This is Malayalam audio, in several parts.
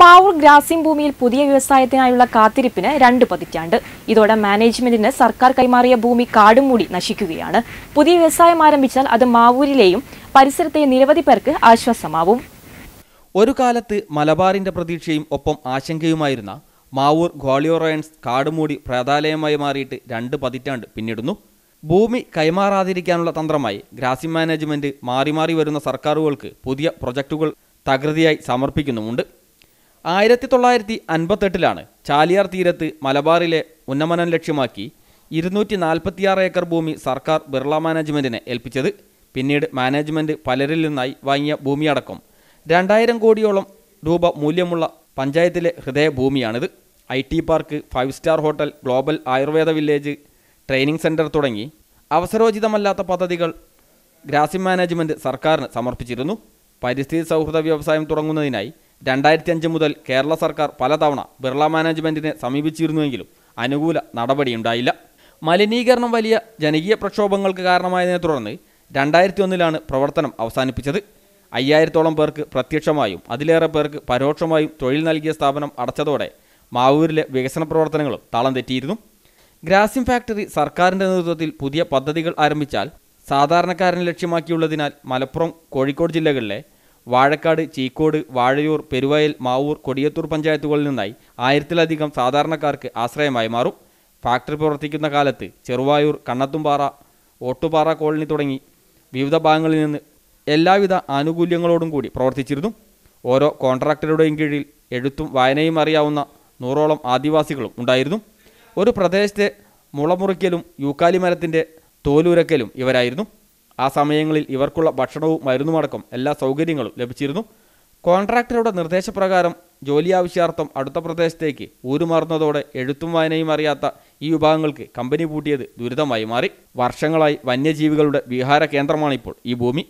മാവൂർ ഗ്രാസിം ഭൂമിയിൽ പുതിയ വ്യവസായത്തിനായുള്ള കാത്തിരിപ്പിന് രണ്ട് പതിറ്റാണ്ട് ഇതോടെ മാനേജ്മെന്റിന് സർക്കാർ കൈമാറിയ ഭൂമി കാടും മൂടി നശിക്കുകയാണ് പുതിയ വ്യവസായം ആരംഭിച്ചാൽ അത് മാവൂരിലെയും പരിസരത്തെ നിരവധി പേർക്ക് ആശ്വാസമാവും ഒരു കാലത്ത് മലബാറിന്റെ പ്രതീക്ഷയും ഒപ്പം ആശങ്കയുമായിരുന്ന മാവൂർ ഗ്വാളിയോറയൻസ് കാടുമൂടി പ്രേതാലയമായി മാറിയിട്ട് രണ്ട് പതിറ്റാണ്ട് പിന്നിടുന്നു ഭൂമി കൈമാറാതിരിക്കാനുള്ള തന്ത്രമായി ഗ്രാസിം മാനേജ്മെന്റ് മാറി മാറി വരുന്ന സർക്കാരുകൾക്ക് പുതിയ പ്രൊജക്ടുകൾ തകൃതിയായി സമർപ്പിക്കുന്നുമുണ്ട് ആയിരത്തി തൊള്ളായിരത്തി അൻപത്തെട്ടിലാണ് ചാലിയാർ തീരത്ത് മലബാറിലെ ഉന്നമനം ലക്ഷ്യമാക്കി ഇരുന്നൂറ്റി നാൽപ്പത്തിയാറ് ഏക്കർ ഭൂമി സർക്കാർ ബിർള മാനേജ്മെൻറ്റിനെ ഏൽപ്പിച്ചത് പിന്നീട് മാനേജ്മെന്റ് പലരിൽ നിന്നായി വാങ്ങിയ ഭൂമിയടക്കം രണ്ടായിരം കോടിയോളം രൂപ മൂല്യമുള്ള പഞ്ചായത്തിലെ ഹൃദയഭൂമിയാണിത് I T park five star hotel global Ayurveda village training centre തുടങ്ങി അവസരോചിതമല്ലാത്ത പദ്ധതികൾ ഗ്രാസിം മാനേജ്മെൻറ്റ് സർക്കാരിന് സമർപ്പിച്ചിരുന്നു പരിസ്ഥിതി സൗഹൃദ വ്യവസായം തുടങ്ങുന്നതിനായി രണ്ടായിരത്തി അഞ്ച് മുതൽ കേരള സർക്കാർ പലതവണ ബിർള മാനേജ്മെൻറ്റിനെ സമീപിച്ചിരുന്നുവെങ്കിലും അനുകൂല നടപടിയുണ്ടായില്ല മലിനീകരണം വലിയ ജനകീയ പ്രക്ഷോഭങ്ങൾക്ക് കാരണമായതിനെ തുടർന്ന് രണ്ടായിരത്തി ഒന്നിലാണ് പ്രവർത്തനം അവസാനിപ്പിച്ചത് അയ്യായിരത്തോളം പേർക്ക് പ്രത്യക്ഷമായും അതിലേറെ പേർക്ക് പരോക്ഷമായും തൊഴിൽ നൽകിയ സ്ഥാപനം അടച്ചതോടെ മാവൂരിലെ വികസന പ്രവർത്തനങ്ങളും താളം തെറ്റിയിരുന്നു ഗ്രാസിം ഫാക്ടറി സർക്കാരിൻ്റെ നേതൃത്വത്തിൽ പുതിയ പദ്ധതികൾ ആരംഭിച്ചാൽ സാധാരണക്കാരനെ ലക്ഷ്യമാക്കിയുള്ളതിനാൽ മലപ്പുറം കോഴിക്കോട് ജില്ലകളിലെ വാഴക്കാട് ചീക്കോട് വാഴയൂർ പെരുവയൽ മാവൂർ കൊടിയത്തൂർ പഞ്ചായത്തുകളിൽ നിന്നായി ആയിരത്തിലധികം സാധാരണക്കാർക്ക് ആശ്രയമായി മാറും ഫാക്ടറി പ്രവർത്തിക്കുന്ന കാലത്ത് ചെറുവായൂർ കണ്ണത്തുംപാറ ഓട്ടുപാറ കോളനി തുടങ്ങി വിവിധ ഭാഗങ്ങളിൽ നിന്ന് എല്ലാവിധ ആനുകൂല്യങ്ങളോടും കൂടി പ്രവർത്തിച്ചിരുന്നു ഓരോ കോൺട്രാക്ടറുടെയും കീഴിൽ എഴുത്തും വായനയും അറിയാവുന്ന നൂറോളം ആദിവാസികളും ഉണ്ടായിരുന്നു ഒരു പ്രദേശത്തെ മുളമുറിക്കലും യൂക്കാലി മരത്തിൻ്റെ തോലുരക്കലും ഇവരായിരുന്നു ആ സമയങ്ങളിൽ ഇവർക്കുള്ള ഭക്ഷണവും മരുന്നുമടക്കം എല്ലാ സൗകര്യങ്ങളും ലഭിച്ചിരുന്നു കോൺട്രാക്ടറുടെ നിർദ്ദേശപ്രകാരം ജോലി ആവശ്യാർത്ഥം അടുത്ത പ്രദേശത്തേക്ക് ഊരുമാറുന്നതോടെ എഴുത്തും വായനയും അറിയാത്ത ഈ വിഭാഗങ്ങൾക്ക് കമ്പനി പൂട്ടിയത് ദുരിതമായി മാറി വർഷങ്ങളായി വന്യജീവികളുടെ വിഹാര കേന്ദ്രമാണിപ്പോൾ ഈ ഭൂമി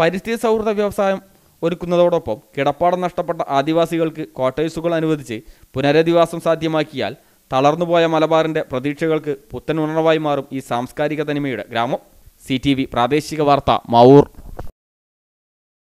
പരിസ്ഥിതി സൗഹൃദ വ്യവസായം ഒരുക്കുന്നതോടൊപ്പം കിടപ്പാടം നഷ്ടപ്പെട്ട ആദിവാസികൾക്ക് ക്വാർട്ടേഴ്സുകൾ അനുവദിച്ച് പുനരധിവാസം സാധ്യമാക്കിയാൽ തളർന്നുപോയ മലബാറിൻ്റെ പ്രതീക്ഷകൾക്ക് പുത്തൻ ഉണർവായി മാറും ഈ സാംസ്കാരിക തനിമയുടെ ഗ്രാമം സി പ്രാദേശിക വാർത്ത മാവൂർ